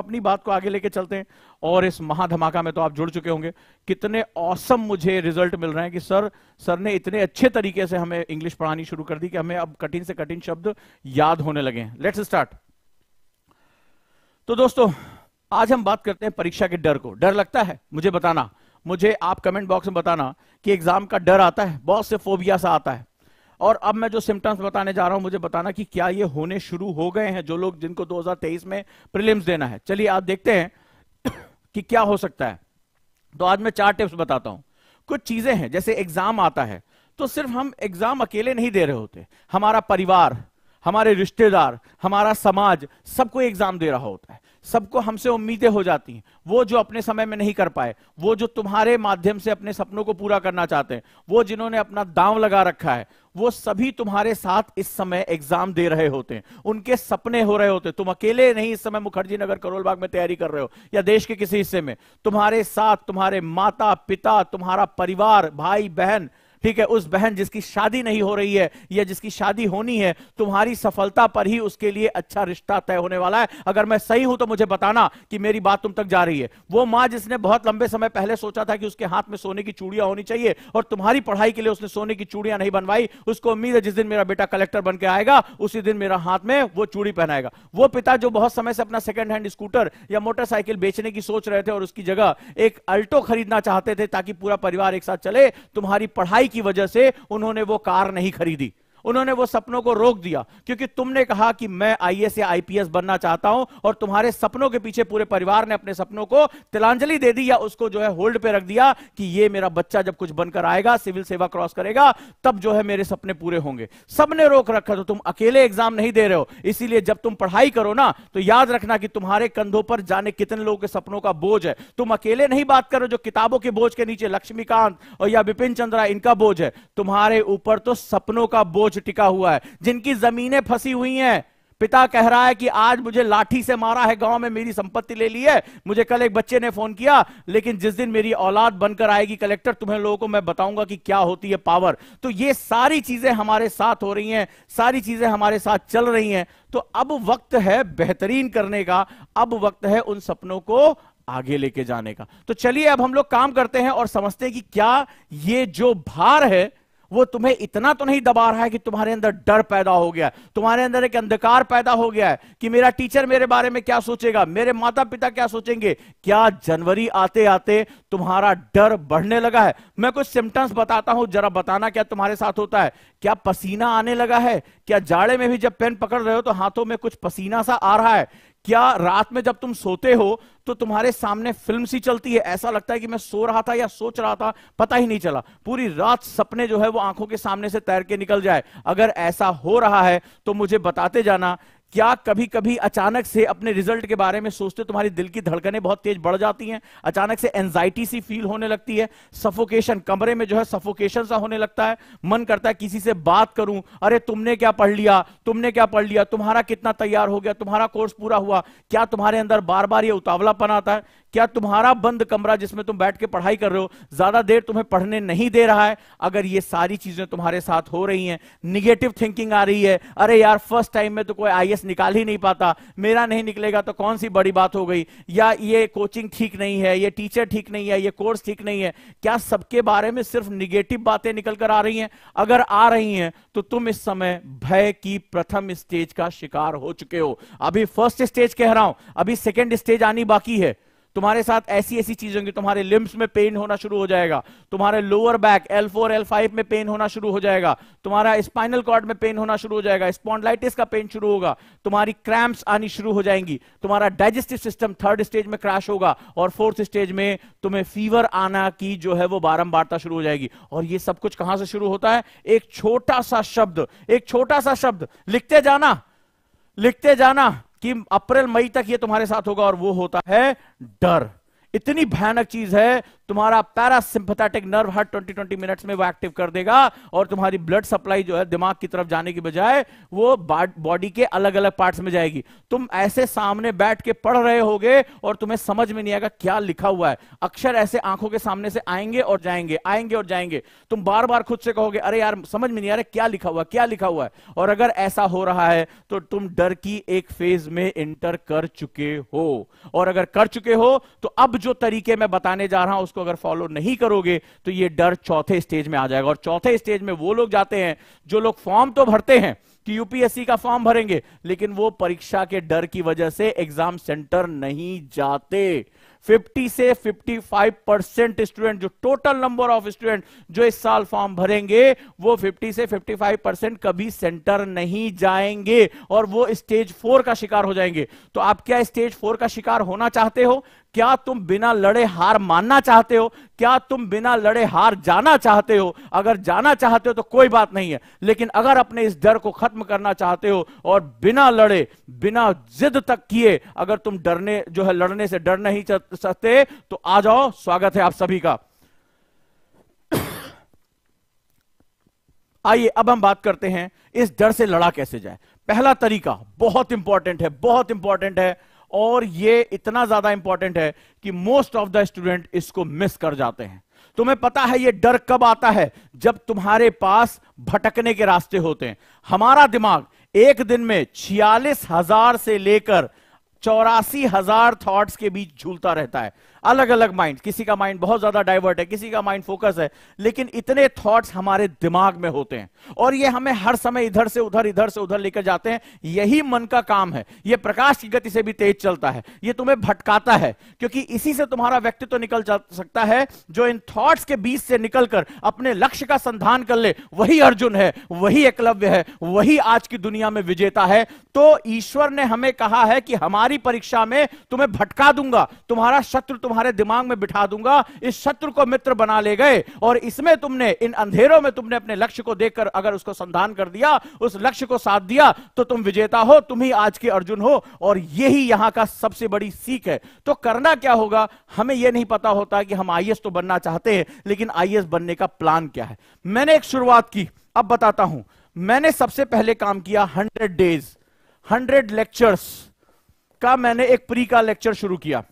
अपनी बात को आगे लेके चलते हैं और इस महाधमाका में तो आप जुड़ चुके होंगे कितने औसम मुझे रिजल्ट मिल रहे हैं कि सर सर ने इतने अच्छे तरीके से हमें इंग्लिश पढ़ानी शुरू कर दी कि हमें अब कठिन से कठिन शब्द याद होने लगे हैं लेट्स स्टार्ट तो दोस्तों आज हम बात करते हैं परीक्षा के डर को डर लगता है मुझे बताना मुझे आप कमेंट बॉक्स में बताना कि एग्जाम का डर आता है बहुत से फोबिया सा आता है और अब मैं जो सिम्टम्स बताने जा रहा हूं मुझे बताना कि क्या ये होने शुरू हो गए हैं जो लोग जिनको 2023 में प्रीलिम्स देना है चलिए आप देखते हैं कि क्या हो सकता है तो आज मैं चार टिप्स बताता हूं कुछ चीजें हैं जैसे एग्जाम आता है तो सिर्फ हम एग्जाम अकेले नहीं दे रहे होते हमारा परिवार हमारे रिश्तेदार हमारा समाज सबको एग्जाम दे रहा होता है सबको हमसे उम्मीदें हो जाती हैं वो जो अपने समय में नहीं कर पाए वो जो तुम्हारे माध्यम से अपने सपनों को पूरा करना चाहते हैं वो जिन्होंने अपना दांव लगा रखा है वो सभी तुम्हारे साथ इस समय एग्जाम दे रहे होते हैं उनके सपने हो रहे होते हैं तुम अकेले नहीं इस समय मुखर्जी नगर करोलबाग में तैयारी कर रहे हो या देश के किसी हिस्से में तुम्हारे साथ तुम्हारे माता पिता तुम्हारा परिवार भाई बहन ठीक है उस बहन जिसकी शादी नहीं हो रही है या जिसकी शादी होनी है तुम्हारी सफलता पर ही उसके लिए अच्छा रिश्ता तय होने वाला है अगर मैं सही हूं तो मुझे बताना कि मेरी बात तुम तक जा रही है वो मां जिसने बहुत लंबे समय पहले सोचा था कि उसके हाथ में सोने की चूड़ियां होनी चाहिए और तुम्हारी पढ़ाई के लिए उसने सोने की चूड़ियां नहीं बनवाई उसको उम्मीद है जिस दिन मेरा बेटा कलेक्टर बन के आएगा उसी दिन मेरा हाथ में वो चूड़ी पहनाएगा वो पिता जो बहुत समय से अपना सेकेंड हैंड स्कूटर या मोटरसाइकिल बेचने की सोच रहे थे और उसकी जगह एक अल्टो खरीदना चाहते थे ताकि पूरा परिवार एक साथ चले तुम्हारी पढ़ाई की वजह से उन्होंने वो कार नहीं खरीदी उन्होंने वो सपनों को रोक दिया क्योंकि तुमने कहा कि मैं एस या आईपीएस बनना चाहता हूं और तुम्हारे सपनों के पीछे पूरे परिवार ने अपने सपनों को तिलांजलि दे दी या उसको जो है होल्ड पे रख दिया कि ये मेरा बच्चा जब कुछ बनकर आएगा सिविल सेवा क्रॉस करेगा तब जो है मेरे सपने पूरे होंगे सबने रोक रखा तो तुम अकेले एग्जाम नहीं दे रहे हो इसीलिए जब तुम पढ़ाई करो ना तो याद रखना कि तुम्हारे कंधों पर जाने कितने लोगों के सपनों का बोझ है तुम अकेले नहीं बात करो जो किताबों के बोझ के नीचे लक्ष्मीकांत और या बिपिन चंद्रा इनका बोझ है तुम्हारे ऊपर तो सपनों का बोझ कुछ टिका हुआ है जिनकी जमीनें फंसी हुई हैं पिता कह रहा है कि आज मुझे लाठी से मारा है गांव में मेरी संपत्ति ले ली है मुझे कल एक बच्चे ने फोन किया लेकिन जिस दिन मेरी औलाद बनकर आएगी कलेक्टर तुम्हें लोगों को मैं बताऊंगा कि क्या होती है पावर तो ये सारी चीजें हमारे साथ हो रही हैं सारी चीजें हमारे साथ चल रही हैं तो अब वक्त है बेहतरीन करने का अब वक्त है उन सपनों को आगे लेके जाने का तो चलिए अब हम लोग काम करते हैं और समझते हैं कि क्या ये जो भार है वो तुम्हें इतना तो नहीं दबा रहा है कि तुम्हारे अंदर डर पैदा हो गया तुम्हारे अंदर एक अंधकार पैदा हो गया है कि मेरा टीचर मेरे बारे में क्या सोचेगा मेरे माता पिता क्या सोचेंगे क्या जनवरी आते आते तुम्हारा डर बढ़ने लगा है मैं कुछ सिम्टम्स बताता हूं जरा बताना क्या तुम्हारे साथ होता है क्या पसीना आने लगा है क्या जाड़े में भी जब पेन पकड़ रहे हो तो हाथों में कुछ पसीना सा आ रहा है क्या रात में जब तुम सोते हो तो तुम्हारे सामने फिल्म सी चलती है ऐसा लगता है कि मैं सो रहा था या सोच रहा था पता ही नहीं चला पूरी रात सपने जो है वो आंखों के सामने से तैर के निकल जाए अगर ऐसा हो रहा है तो मुझे बताते जाना क्या कभी कभी अचानक से अपने रिजल्ट के बारे में सोचते तुम्हारी दिल की धड़कनें बहुत तेज बढ़ जाती हैं अचानक से एंजाइटी सी फील होने लगती है सफोकेशन कमरे में जो है सफोकेशन सा होने लगता है मन करता है किसी से बात करूं अरे तुमने क्या पढ़ लिया तुमने क्या पढ़ लिया तुम्हारा कितना तैयार हो गया तुम्हारा कोर्स पूरा हुआ क्या तुम्हारे अंदर बार बार ये उतावलापन आता है क्या तुम्हारा बंद कमरा जिसमें तुम बैठ के पढ़ाई कर रहे हो ज्यादा देर तुम्हें पढ़ने नहीं दे रहा है अगर ये सारी चीजें तुम्हारे साथ हो रही हैं निगेटिव थिंकिंग आ रही है अरे यार फर्स्ट टाइम में तो कोई आई निकाल ही नहीं पाता मेरा नहीं निकलेगा तो कौन सी बड़ी बात हो गई या ये कोचिंग ठीक नहीं है ये टीचर ठीक नहीं है ये कोर्स ठीक नहीं है क्या सबके बारे में सिर्फ निगेटिव बातें निकल कर आ रही है अगर आ रही है तो तुम इस समय भय की प्रथम स्टेज का शिकार हो चुके हो अभी फर्स्ट स्टेज कह रहा हूं अभी सेकेंड स्टेज आनी बाकी है तुम्हारे साथ ऐसी ऐसी चीजें होंगी तुम्हारे लिम्स में पेन होना शुरू हो जाएगा तुम्हारे lower back L four L five में पेन होना शुरू हो जाएगा तुम्हारा स्पाइनल कॉर्ड में पेन होना शुरू हो जाएगा स्पॉन्डलाइटिस का पेन शुरू होगा तुम्हारी क्रैम्प्स आनी शुरू हो जाएंगी तुम्हारा डाइजेस्टिव सिस्टम थर्ड स्टेज में क्रैश होगा और फोर्थ स्टेज में तुम्हें फीवर आना की जो है वो बारंबारता शुरू हो जाएगी और ये सब कुछ कहां से शुरू होता है एक छोटा सा शब्द एक छोटा सा शब्द लिखते जाना लिखते जाना कि अप्रैल मई तक ये तुम्हारे साथ होगा और वो होता है डर इतनी भयानक चीज है तुम्हारा पैरासिम्पथेटिक नर्व हर 20 20 मिनट्स में वो एक्टिव कर देगा और तुम्हारी ब्लड सप्लाई जो है दिमाग की तरफ जाने की बजाय वो बॉडी के अलग अलग पार्ट्स में जाएगी तुम ऐसे सामने बैठ के पढ़ रहे होगे और तुम्हें समझ में नहीं आएगा क्या लिखा हुआ है अक्षर ऐसे आंखों के सामने से आएंगे और जाएंगे आएंगे और जाएंगे तुम बार बार खुद से कहोगे अरे यार समझ में नहीं आ रहा क्या लिखा हुआ क्या लिखा हुआ है और अगर ऐसा हो रहा है तो तुम डर की एक फेज में एंटर कर चुके हो और अगर कर चुके हो तो अब जो तरीके मैं बताने जा रहा हूं उसको अगर फॉलो नहीं करोगे तो ये डर चौथे स्टेज में आ जाएगा और चौथे स्टेज में वो लोग जाते हैं जो लोग फॉर्म तो भरते हैं कि यूपीएससी का फॉर्म भरेंगे लेकिन वो परीक्षा के डर की वजह से एग्जाम सेंटर नहीं जाते 50 से 55 परसेंट स्टूडेंट जो टोटल नंबर ऑफ स्टूडेंट जो इस साल फॉर्म भरेंगे वो 50 से 55 परसेंट कभी सेंटर नहीं जाएंगे और वो स्टेज फोर का शिकार हो जाएंगे तो आप क्या स्टेज फोर का शिकार होना चाहते हो क्या तुम बिना लड़े हार मानना चाहते हो क्या तुम बिना लड़े हार जाना चाहते हो अगर जाना चाहते हो तो कोई बात नहीं है लेकिन अगर अपने इस डर को खत्म करना चाहते हो और बिना लड़े बिना जिद तक किए अगर तुम डरने जो है लड़ने से डर नहीं सकते तो आ जाओ स्वागत है आप सभी का आइए अब हम बात करते हैं इस डर से लड़ा कैसे जाए पहला तरीका बहुत इंपॉर्टेंट है बहुत इंपॉर्टेंट है और ये इतना ज्यादा इंपॉर्टेंट है कि मोस्ट ऑफ द स्टूडेंट इसको मिस कर जाते हैं तुम्हें पता है ये डर कब आता है जब तुम्हारे पास भटकने के रास्ते होते हैं हमारा दिमाग एक दिन में छियालीस हजार से लेकर चौरासी हजार थॉट्स के बीच झूलता रहता है अलग अलग माइंड किसी का माइंड बहुत ज्यादा डाइवर्ट है किसी का माइंड फोकस है लेकिन इतने थॉट्स हमारे दिमाग में होते हैं और ये हमें हर समय इधर से उधर इधर से उधर लेकर जाते हैं यही मन का काम है ये प्रकाश की गति से भी तेज चलता है ये तुम्हें भटकाता है क्योंकि इसी से तुम्हारा व्यक्तित्व तो निकल जा सकता है जो इन थॉट्स के बीच से निकलकर अपने लक्ष्य का संधान कर ले वही अर्जुन है वही एकलव्य है वही आज की दुनिया में विजेता है तो ईश्वर ने हमें कहा है कि हमारी परीक्षा में तुम्हें भटका दूंगा तुम्हारा शत्रु तुम्हारा तुम्हारे दिमाग में बिठा दूंगा इस शत्रु को मित्र बना ले गए और इसमें तुमने इन अंधेरों में तुमने अपने लक्ष्य को देखकर अगर उसको संधान कर दिया उस लक्ष्य को साथ दिया तो तुम विजेता हो तुम ही आज के अर्जुन हो और यही यहां का सबसे बड़ी सीख है तो करना क्या होगा हमें यह नहीं पता होता कि हम आई तो बनना चाहते हैं लेकिन आई बनने का प्लान क्या है मैंने एक शुरुआत की अब बताता हूं मैंने सबसे पहले काम किया हंड्रेड डेज हंड्रेड लेक्चर्स का मैंने एक प्री का लेक्चर शुरू किया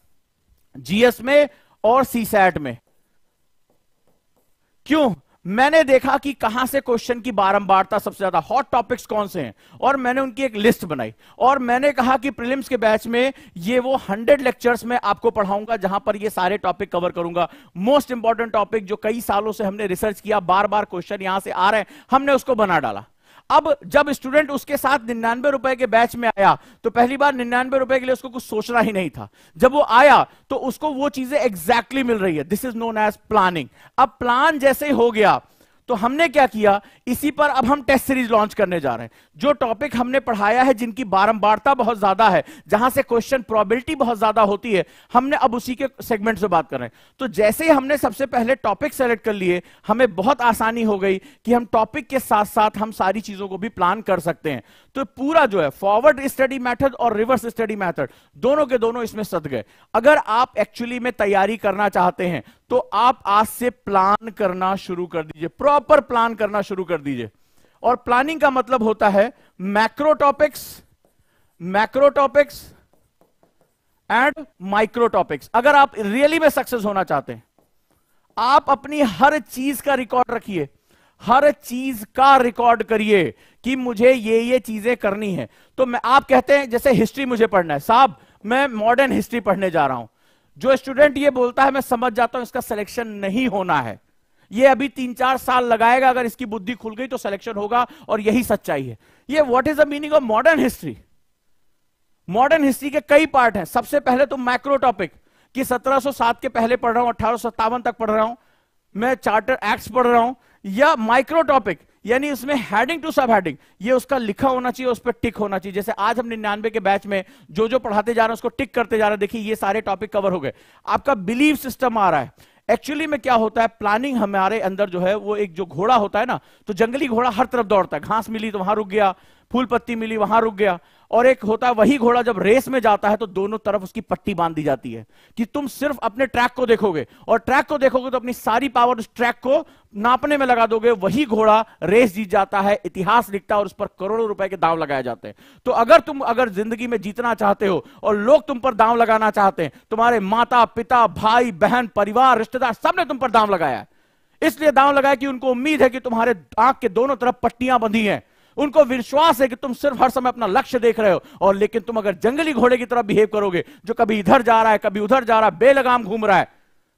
जीएस में और सी सैट में क्यों मैंने देखा कि कहां से क्वेश्चन की बारंबारता सबसे ज्यादा हॉट टॉपिक्स कौन से हैं और मैंने उनकी एक लिस्ट बनाई और मैंने कहा कि प्रीलिम्स के बैच में ये वो हंड्रेड लेक्चर्स में आपको पढ़ाऊंगा जहां पर ये सारे टॉपिक कवर करूंगा मोस्ट इंपॉर्टेंट टॉपिक जो कई सालों से हमने रिसर्च किया बार बार क्वेश्चन यहां से आ रहे हैं हमने उसको बना डाला अब जब स्टूडेंट उसके साथ निन्यानवे रुपए के बैच में आया तो पहली बार निन्यानवे रुपए के लिए उसको कुछ सोचना ही नहीं था जब वो आया तो उसको वो चीजें एग्जैक्टली exactly मिल रही है this is known as planning अब प्लान जैसे ही हो गया तो हमने क्या किया इसी पर अब हम टेस्ट सीरीज लॉन्च करने जा रहे हैं जो टॉपिक हमने पढ़ाया है जिनकी बारंबारता बहुत ज्यादा है जहां से क्वेश्चन प्रोबेबिलिटी बहुत ज्यादा होती है हमने अब उसी के सेगमेंट से बात कर रहे हैं तो जैसे ही हमने सबसे पहले टॉपिक सेलेक्ट कर लिए हमें बहुत आसानी हो गई कि हम टॉपिक के साथ साथ हम सारी चीजों को भी प्लान कर सकते हैं तो पूरा जो है फॉरवर्ड स्टडी मैथड और रिवर्स स्टडी मैथड दोनों के दोनों इसमें सद गए अगर आप एक्चुअली में तैयारी करना चाहते हैं तो आप आज से प्लान करना शुरू कर दीजिए प्रॉपर प्लान करना शुरू कर दीजिए और प्लानिंग का मतलब होता है मैक्रोटॉपिक्स मैक्रोटॉपिक्स एंड माइक्रोटॉपिक्स अगर आप रियली में सक्सेस होना चाहते हैं आप अपनी हर चीज का रिकॉर्ड रखिए हर चीज का रिकॉर्ड करिए कि मुझे ये ये चीजें करनी है तो मैं आप कहते हैं जैसे हिस्ट्री मुझे पढ़ना है साहब मैं मॉडर्न हिस्ट्री पढ़ने जा रहा हूं जो स्टूडेंट ये बोलता है मैं समझ जाता हूं इसका सिलेक्शन नहीं होना है ये अभी तीन चार साल लगाएगा अगर इसकी बुद्धि खुल गई तो सिलेक्शन होगा और यही सच्चाई है ये what is the meaning of modern history modern history के कई पार्ट हैं सबसे पहले तो मैक्रो टॉपिक कि 1707 के पहले पढ़ रहा हूं अठारह तक पढ़ रहा हूं मैं चार्टर एक्ट पढ़ रहा हूं या माइक्रो टॉपिक यानी उसमें हेडिंग टू सब हेडिंग ये उसका लिखा होना चाहिए उस पर टिक होना चाहिए जैसे आज हम निन्यानवे के बैच में जो जो पढ़ाते जा रहे हैं उसको टिक करते जा रहे हैं देखिए ये सारे टॉपिक कवर हो गए आपका बिलीव सिस्टम आ रहा है एक्चुअली में क्या होता है प्लानिंग हमारे अंदर जो है वो एक जो घोड़ा होता है ना तो जंगली घोड़ा हर तरफ दौड़ता है घास मिली तो वहां रुक गया फूल पत्ती मिली वहां रुक गया और एक होता है वही घोड़ा जब रेस में जाता है तो दोनों तरफ उसकी पट्टी बांध दी जाती है कि तुम सिर्फ अपने ट्रैक को देखोगे और ट्रैक को देखोगे तो अपनी सारी पावर उस ट्रैक को नापने में लगा दोगे वही घोड़ा रेस जीत जाता है इतिहास लिखता है और उस पर करोड़ों रुपए के दाव लगाए जाते हैं तो अगर तुम अगर जिंदगी में जीतना चाहते हो और लोग तुम पर दाव लगाना चाहते हैं तुम्हारे माता पिता भाई बहन परिवार रिश्तेदार सबने तुम पर दाव लगाया इसलिए दाव लगाया कि उनको उम्मीद है कि तुम्हारे आंख के दोनों तरफ पट्टियां बंधी हैं उनको विश्वास है कि तुम सिर्फ हर समय अपना लक्ष्य देख रहे हो और लेकिन तुम अगर जंगली घोड़े की तरह बिहेव करोगे जो कभी इधर जा रहा है कभी उधर जा रहा है बेलगाम घूम रहा है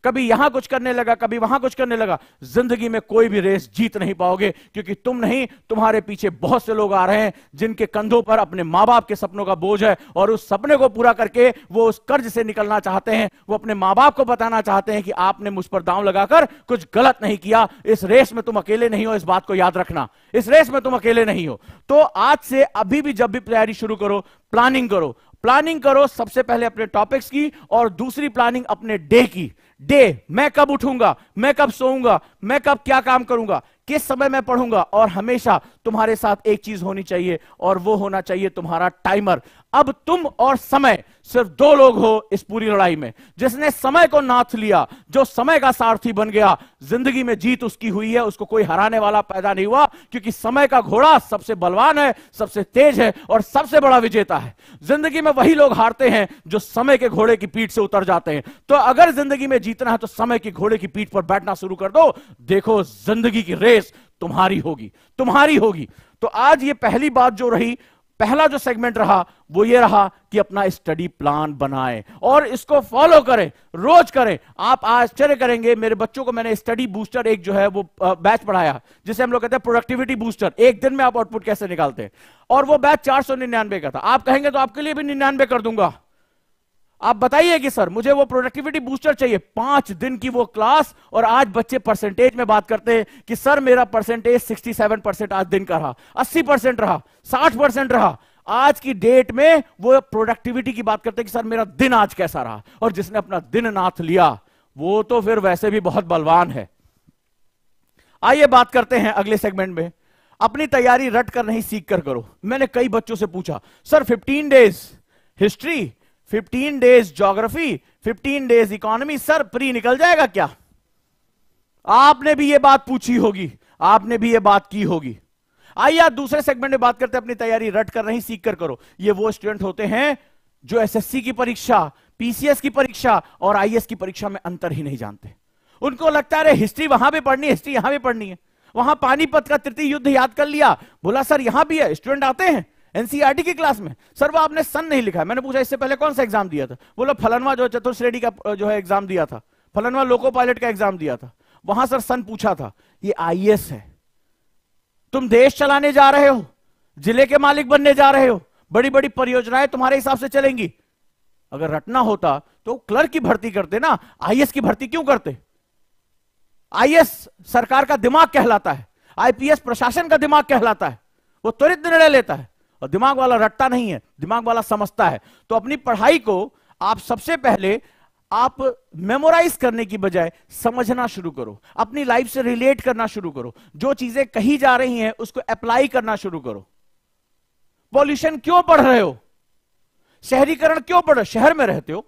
कभी यहां कुछ करने लगा कभी वहां कुछ करने लगा जिंदगी में कोई भी रेस जीत नहीं पाओगे क्योंकि तुम नहीं तुम्हारे पीछे बहुत से लोग आ रहे हैं जिनके कंधों पर अपने मां बाप के सपनों का बोझ है और उस सपने को पूरा करके वो उस कर्ज से निकलना चाहते हैं वो अपने मां बाप को बताना चाहते हैं कि आपने मुझ पर दाव लगाकर कुछ गलत नहीं किया इस रेस में तुम अकेले नहीं हो इस बात को याद रखना इस रेस में तुम अकेले नहीं हो तो आज से अभी भी जब भी तैयारी शुरू करो प्लानिंग करो प्लानिंग करो सबसे पहले अपने टॉपिक्स की और दूसरी प्लानिंग अपने डे की डे मैं कब उठूंगा मैं कब सोऊंगा मैं कब क्या काम करूंगा किस समय मैं पढ़ूंगा और हमेशा तुम्हारे साथ एक चीज होनी चाहिए और वो होना चाहिए तुम्हारा टाइमर अब तुम और समय सिर्फ दो लोग हो इस पूरी लड़ाई में जिसने समय को नाथ लिया जो समय का सारथी बन गया जिंदगी में जीत उसकी हुई है उसको कोई हराने वाला पैदा नहीं हुआ क्योंकि समय का घोड़ा सबसे बलवान है सबसे तेज है और सबसे बड़ा विजेता है जिंदगी में वही लोग हारते हैं जो समय के घोड़े की पीठ से उतर जाते हैं तो अगर जिंदगी में जीतना है तो समय के घोड़े की पीठ पर बैठना शुरू कर दो देखो जिंदगी की रेस तुम्हारी होगी तुम्हारी होगी तो आज ये पहली बात जो रही पहला जो सेगमेंट रहा वो ये रहा कि अपना स्टडी प्लान बनाएं और इसको फॉलो करें रोज करें आप आश्चर्य करेंगे मेरे बच्चों को मैंने स्टडी बूस्टर एक जो है वो बैच पढ़ाया जिसे हम लोग कहते हैं प्रोडक्टिविटी बूस्टर एक दिन में आप आउटपुट कैसे निकालते हैं और वो बैच चार का था आप कहेंगे तो आपके लिए भी निन्यानवे कर दूंगा आप बताइए कि सर मुझे वो प्रोडक्टिविटी बूस्टर चाहिए पांच दिन की वो क्लास और आज बच्चे परसेंटेज में बात करते हैं कि सर मेरा परसेंटेज 67 परसेंट आज दिन का रहा 80 परसेंट रहा 60 परसेंट रहा आज की डेट में वो प्रोडक्टिविटी की बात करते हैं कि सर मेरा दिन आज कैसा रहा और जिसने अपना दिन नाथ लिया वो तो फिर वैसे भी बहुत बलवान है आइए बात करते हैं अगले सेगमेंट में अपनी तैयारी रट कर नहीं सीख कर करो मैंने कई बच्चों से पूछा sir fifteen days history fifteen days geography fifteen days economy sir pre निकल जाएगा क्या आपने भी यह बात पूछी होगी आपने भी यह बात की होगी आइए आप दूसरे सेगमेंट में बात करते हैं अपनी तैयारी रट कर रही सीख कर करो ये वो स्टूडेंट होते हैं जो एसएससी की परीक्षा पीसीएस की परीक्षा और आईएएस e की परीक्षा में अंतर ही नहीं जानते उनको लगता है हिस्ट्री वहां भी पढ़नी है हिस्ट्री यहां भी पढ़नी है वहां पानीपत का तृतीय युद्ध याद कर लिया बोला सर यहां भी है स्टूडेंट आते हैं एनसीईआरटी की क्लास में सर वो आपने सन नहीं लिखा मैंने पूछा इससे पहले कौन सा एग्जाम दिया था बोला फलनवा जो चतुर्थ का जो है एग्जाम दिया था फलनवा लोको पायलट का एग्जाम दिया था वहां सर सन पूछा था ये आईएएस है तुम देश चलाने जा रहे हो जिले के मालिक बनने जा रहे हो बड़ी बड़ी परियोजनाएं तुम्हारे हिसाब से चलेंगी अगर रटना होता तो क्लर्क की भर्ती करते ना आईएएस की भर्ती क्यों करते आईएएस सरकार का दिमाग कहलाता है आईपीएस प्रशासन का दिमाग कहलाता है वो त्वरित निर्णय लेता है और दिमाग वाला रटता नहीं है दिमाग वाला समझता है तो अपनी पढ़ाई को आप सबसे पहले आप मेमोराइज करने की बजाय समझना शुरू करो अपनी लाइफ से रिलेट करना शुरू करो जो चीजें कही जा रही हैं उसको अप्लाई करना शुरू करो पॉल्यूशन क्यों पढ़ रहे हो शहरीकरण क्यों पढ़ रहे शहर में रहते हो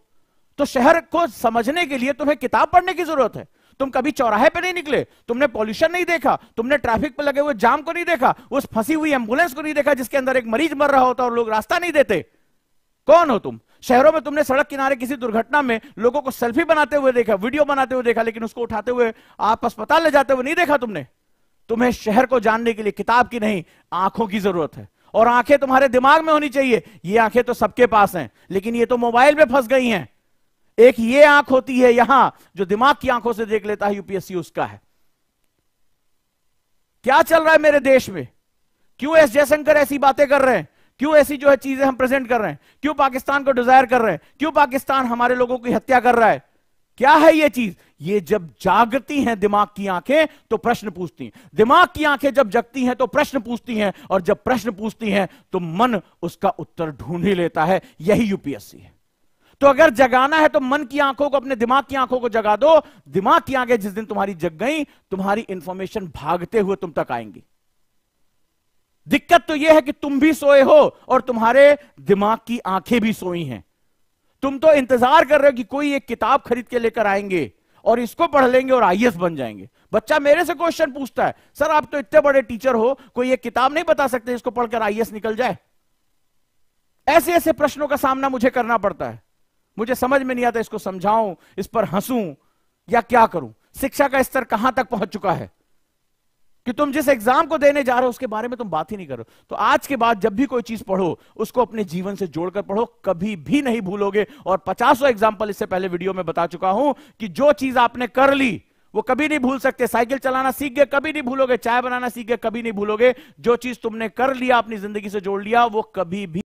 तो शहर को समझने के लिए तुम्हें किताब पढ़ने की जरूरत है तुम कभी चौराहे पे नहीं निकले तुमने पॉल्यूशन नहीं देखा तुमने ट्रैफिक पे लगे हुए जाम को नहीं देखा उस फंसी हुई एम्बुलेंस को नहीं देखा जिसके अंदर एक मरीज मर रहा होता और लोग रास्ता नहीं देते कौन हो तुम शहरों में तुमने सड़क किनारे किसी दुर्घटना में लोगों को सेल्फी बनाते हुए देखा वीडियो बनाते हुए देखा लेकिन उसको उठाते हुए आप अस्पताल ले जाते हुए नहीं देखा तुमने तुम्हें शहर को जानने के लिए किताब की नहीं आंखों की जरूरत है और आंखें तुम्हारे दिमाग में होनी चाहिए ये आंखें तो सबके पास हैं लेकिन ये तो मोबाइल में फंस गई हैं एक ये आंख होती है यहां जो दिमाग की आंखों से देख लेता है यूपीएससी उसका है क्या चल रहा है मेरे देश में क्यों एस जयशंकर ऐसी बातें कर रहे हैं क्यों ऐसी जो है चीजें हम प्रेजेंट कर रहे हैं क्यों पाकिस्तान को डिजायर कर रहे हैं क्यों पाकिस्तान हमारे लोगों की हत्या कर रहा है क्या है ये चीज ये जब जागती हैं दिमाग की आंखें तो प्रश्न पूछती हैं दिमाग की आंखें जब जगती हैं तो प्रश्न पूछती हैं और जब प्रश्न पूछती हैं तो मन उसका उत्तर ढूंढ ही लेता है यही यूपीएससी है तो अगर जगाना है तो मन की आंखों को अपने दिमाग की आंखों को जगा दो दिमाग की आंखें जिस दिन तुम्हारी जग गई तुम्हारी इंफॉर्मेशन भागते हुए तुम तक आएंगी दिक्कत तो यह है कि तुम भी सोए हो और तुम्हारे दिमाग की आंखें भी सोई हैं तुम तो इंतजार कर रहे हो कि कोई एक किताब खरीद के लेकर आएंगे और इसको पढ़ लेंगे और आईएएस बन जाएंगे बच्चा मेरे से क्वेश्चन पूछता है सर आप तो इतने बड़े टीचर हो कोई एक किताब नहीं बता सकते इसको पढ़कर आईएएस निकल जाए ऐसे ऐसे प्रश्नों का सामना मुझे करना पड़ता है मुझे समझ में नहीं आता इसको समझाऊं इस पर हंसूं या क्या करूं शिक्षा का स्तर कहां तक पहुंच चुका है कि तुम जिस एग्जाम को देने जा रहे हो उसके बारे में तुम बात ही नहीं करो तो आज के बाद जब भी कोई चीज पढ़ो उसको अपने जीवन से जोड़कर पढ़ो कभी भी नहीं भूलोगे और पचासों एग्जाम्पल इससे पहले वीडियो में बता चुका हूं कि जो चीज आपने कर ली वो कभी नहीं भूल सकते साइकिल चलाना सीख गए कभी नहीं भूलोगे चाय बनाना सीख गए कभी नहीं भूलोगे जो चीज तुमने कर लिया अपनी जिंदगी से जोड़ लिया वो कभी भी